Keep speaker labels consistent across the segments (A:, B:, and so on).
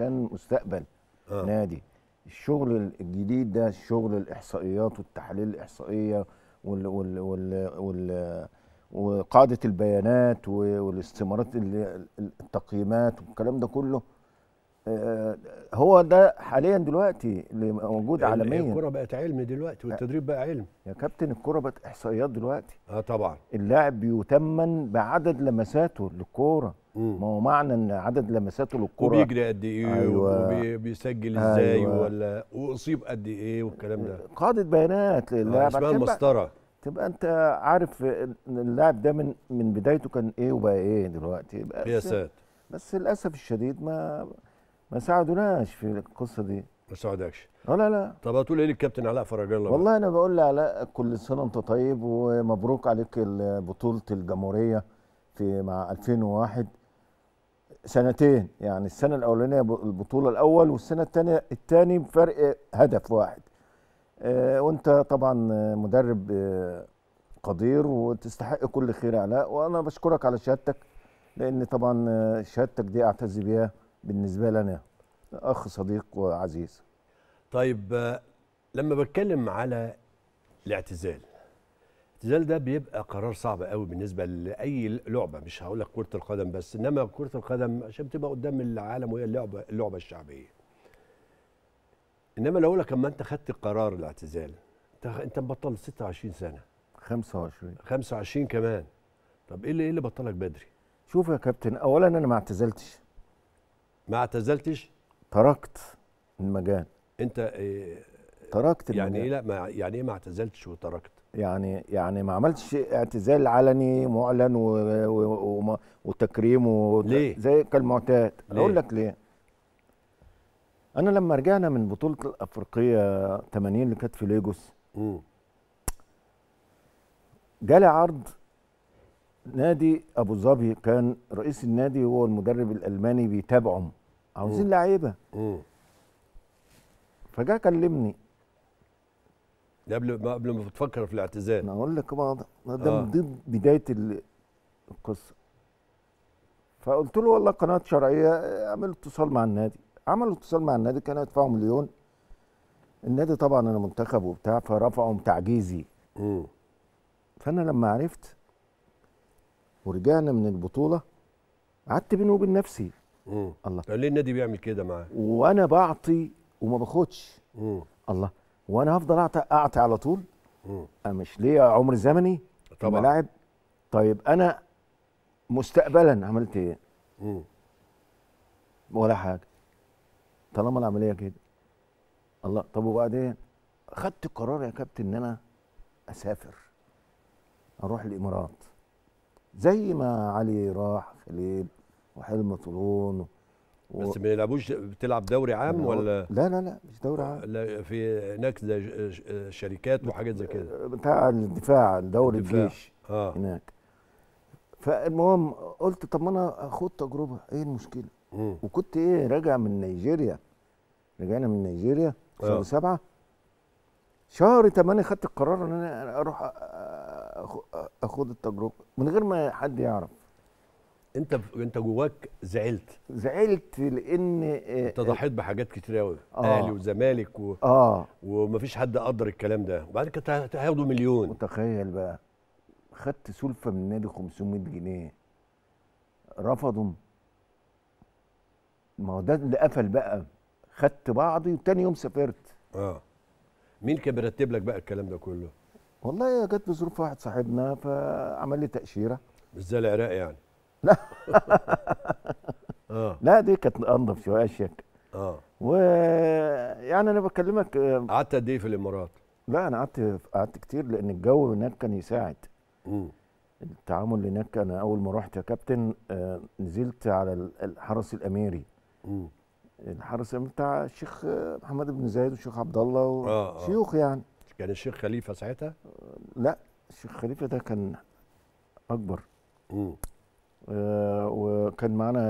A: كان مستقبل آه. نادي الشغل الجديد ده شغل الاحصائيات والتحاليل الاحصائيه وال وال وال وال وقاعده البيانات والاستمارات التقييمات والكلام ده كله آه، هو ده حاليا دلوقتي اللي موجود عالميا الكره
B: بقت علم دلوقتي والتدريب
A: بقى علم يا كابتن الكره بقت احصائيات دلوقتي اه طبعا اللاعب بيتمن بعدد لمساته للكوره ما هو معنى ان عدد لمساته للكره وبيجري قد ايه أيوة
B: وبيسجل ازاي أيوة ولا واصيب قد ايه والكلام ده
A: قاعده بيانات للاعب آه، اسمها المسطره تبقى انت عارف اللاعب ده من من بدايته كان ايه وبقى ايه دلوقتي قياسات بس للاسف الشديد ما ما ساعدوناش في القصه دي ما ساعدكش آه،
B: لا لا طب هتقول ايه للكابتن علاء فرج الله والله
A: انا بقول لعلاء كل سنه وانت طيب ومبروك عليك بطوله الجمهوريه في مع 2001 سنتين يعني السنه الاولانيه البطوله الاول والسنه الثانيه الثاني بفرق هدف واحد آه، وانت طبعا مدرب آه، قدير وتستحق كل خير علاء وانا بشكرك على شهادتك لان طبعا آه، شهادتك دي اعتز بيها بالنسبه لنا
B: اخ صديق وعزيز طيب لما بتكلم على الاعتزال الاعتزال ده بيبقى قرار صعب قوي بالنسبه لاي لعبه مش هقول لك كره القدم بس انما كره القدم عشان بتبقى قدام العالم وهي اللعبه اللعبه الشعبيه انما لو لك اما انت خدت قرار الاعتزال انت انت مبطل 26 سنه 25 25 كمان طب ايه اللي ايه اللي بطلك بدري شوف يا كابتن اولا انا ما اعتزلتش ما اعتزلتش
A: تركت المجال
B: انت إيه تركت يعني المجال يعني ايه لا ما يعني ايه ما اعتزلتش وتركت
A: يعني يعني ما عملتش اعتزال علني معلن و... و... و... وتكريم و... ليه؟ زي كالمعتاد اقول لك ليه انا لما رجعنا من بطوله الافريقيه 80 اللي كانت في ليجوس جالي عرض نادي ابو ظبي كان رئيس النادي هو المدرب الالماني بيتابعهم عاوزين لعيبه فجاء كلمني
B: ده قبل ما قبل ما بتفكر في الاعتزال انا اقول لك بقى ده آه. ضد
A: بدايه القصه فقلت له والله قناه شرعيه اعمل اتصال مع النادي عملوا اتصال مع النادي كانوا يدفعوا مليون النادي طبعا انا منتخب وبتاع فرفعوا تعجيزي فانا لما عرفت ورجعنا من البطوله قعدت بيني وبين نفسي الله
B: ليه النادي بيعمل كده معاه
A: وانا بعطي وما باخدش الله وانا هفضل اعطي اعطي على طول مش ليه عمر زمني طبعا لاعب طيب انا مستقبلا عملت ايه؟ مم. ولا حاجه طالما العمليه كده الله طب وبعدين خدت قرار يا كابتن ان انا اسافر اروح الامارات زي ما علي راح خليل وحلم طولون و... بس ما
B: بيلعبوش بتلعب دوري عام ولا لا لا لا مش دوري عام لا في هناك شركات وحاجات زي كده بتاع
A: الدفاع دوري الجيش آه. هناك فالمهم قلت طب ما انا اخد تجربه ايه المشكله مم. وكنت ايه راجع من نيجيريا رجعنا من نيجيريا آه. شهر آه. سبعة شهر 8 خدت القرار ان انا اروح اخد التجربه من غير ما حد
B: يعرف انت انت جواك زعلت زعلت لان آه، انت ضحيت بحاجات كتير قوي آه. اهلي وزمالك و... اه ومفيش حد قدر الكلام ده
A: وبعد كده هياخدوا مليون متخيل بقى خدت سلفه من النادي 500 جنيه رفضوا ما هو ده اللي قفل بقى خدت بعضي وتاني يوم سافرت
B: اه مين كان بيرتب لك بقى الكلام ده كله
A: والله جت بظروف واحد صاحبنا فعمل لي تاشيره
B: ازاي العراق يعني لا
A: آه. لا دي كانت انضف شويه الشركه اه ويعني انا بكلمك آه، قعدت قد ايه في الامارات؟ لا انا قعدت قعدت كتير لان الجو هناك كان يساعد مم. التعامل هناك انا اول ما رحت يا كابتن آه، نزلت على الحرس الاميري مم. الحرس الاميري بتاع الشيخ محمد بن زايد والشيخ عبد الله وشيوخ آه يعني
B: كان الشيخ خليفه ساعتها؟
A: لا الشيخ خليفه ده كان اكبر مم. آه، وكان معانا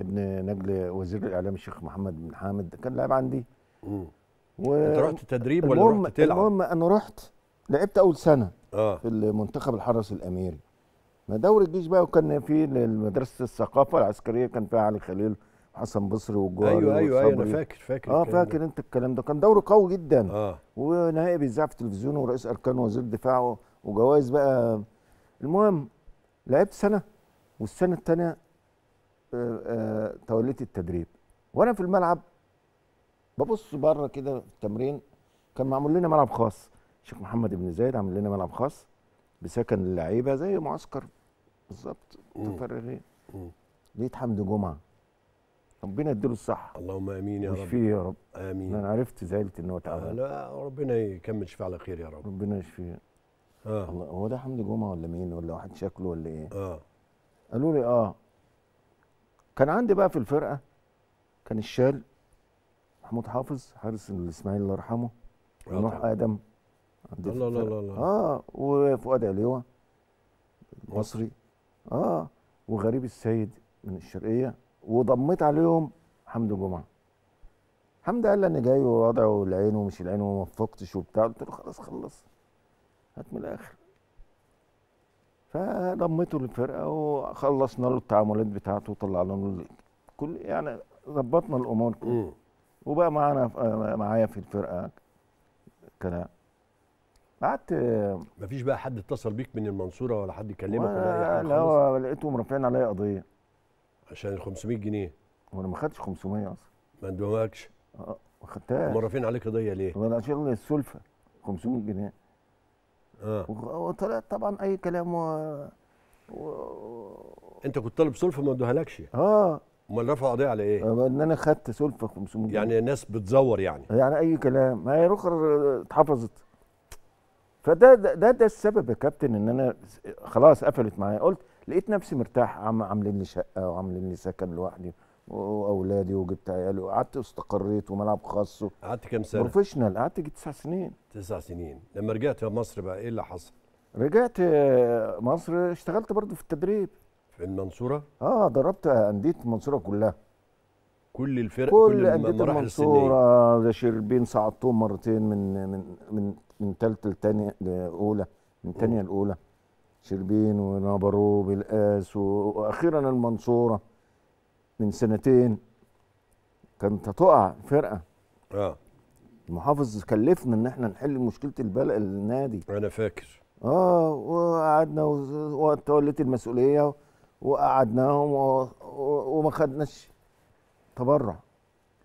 A: ابن نجل وزير الاعلام الشيخ محمد بن حامد كان لاعب عندي و... انت رحت تدريب ولا رحت تلعب؟ المهم انا رحت لعبت اول سنه آه. في المنتخب الحرس الاميري ما دوري الجيش بقى وكان في مدرسه الثقافه العسكريه كان فيها علي خليل حسن بصري والجوهري ايوه ايوه ايوه انا فاكر فاكر اه فاكر انت الكلام ده كان دوري قوي جدا اه ونهائي بيذاع في التلفزيون ورئيس اركان وزير دفاع وجوائز بقى المهم لعبت سنه والسنه الثانيه آه، آه، توليت التدريب وانا في الملعب ببص بره كده في التمرين كان معمول لنا ملعب خاص الشيخ محمد بن زايد عامل لنا ملعب خاص بسكن اللعيبه زي معسكر بالظبط
B: متفرغين
A: لقيت حمد جمعه ربنا يديله الصحة
B: اللهم امين يا رب مش فيه يا
A: رب امين انا عرفت زعلت ان هو تعبان آه،
B: لا ربنا يكمل شفاء على خير
A: يا رب ربنا يشفيه اه هو ده حمد جمعه ولا مين ولا واحد شكله ولا ايه؟ اه قالوا لي اه كان عندي بقى في الفرقه كان الشال محمود حافظ حارس الاسماعيلي الله يرحمه آه، ونوح ادم عندي الله الله الله اه وفؤاد عليوه مصري اه وغريب السيد من الشرقيه وضميت عليهم حمد جمعه حمد قال لي انا جاي ووضعه العين ومش العين وما وفقتش وبتاع قلت له خلاص خلص هات من الاخر فضمته للفرقه وخلصنا له التعاملات بتاعته وطلعنا له كل يعني ظبطنا الامور كلها وبقى معانا معايا في الفرقه كلام
B: قعدت مفيش بقى حد اتصل بيك من المنصوره ولا حد كلمك ولا اي لا هو لقيتهم رافعين عليا قضيه عشان ال 500 جنيه هو انا ما خدتش 500 اصلا ما ادوهاكش اه ما خدتهاش هم رافعين عليك قضيه ليه؟ وانا عشان السلفه 500 جنيه اه وطلعت طبعا اي كلام و... و... انت كنت طالب سلفه ما ادوهالكش اه امال رفعوا قضيه على ايه؟ آه، ان انا خدت سلفه 500 جنيه يعني الناس بتزور يعني يعني اي كلام ما هي رخر اتحفظت
A: فده ده, ده ده السبب يا كابتن ان انا خلاص قفلت معايا قلت لقيت نفسي مرتاح عم عاملين لي شقه وعاملين لي سكن لوحدي واولادي وجبت عيالي وقعدت واستقريت وملعب خاص
B: قعدت كام سنه؟ بروفيشنال
A: قعدت تسع سنين
B: تسع سنين لما رجعت مصر بقى ايه اللي حصل؟
A: رجعت مصر اشتغلت برضو في التدريب
B: في المنصوره؟
A: اه دربت انديه المنصوره كلها
B: كل الفرق كل, كل انديه المنصوره
A: ده شربين صعدتهم مرتين من من من من ثالثه لثانيه لاولى من ثانيه لاولى شربين ونابرو بالقاس واخيرا المنصوره من سنتين كانت هتقع فرقه اه المحافظ كلفنا ان احنا نحل مشكله البلاء النادي انا فاكر اه وقعدنا وتوليت المسؤوليه وقعدناهم وما خدناش تبرع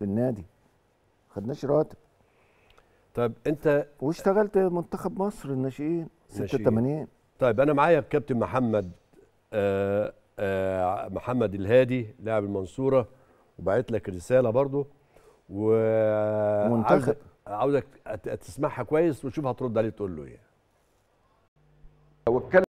B: للنادي ما خدناش راتب طيب انت واشتغلت منتخب مصر الناشئين 86 طيب انا معايا الكابتن محمد آه آه، محمد الهادي لاعب المنصوره وبعت لك رساله برضو و منتخب عاوزك تسمعها كويس وتشوف هترد عليه تقول له ايه.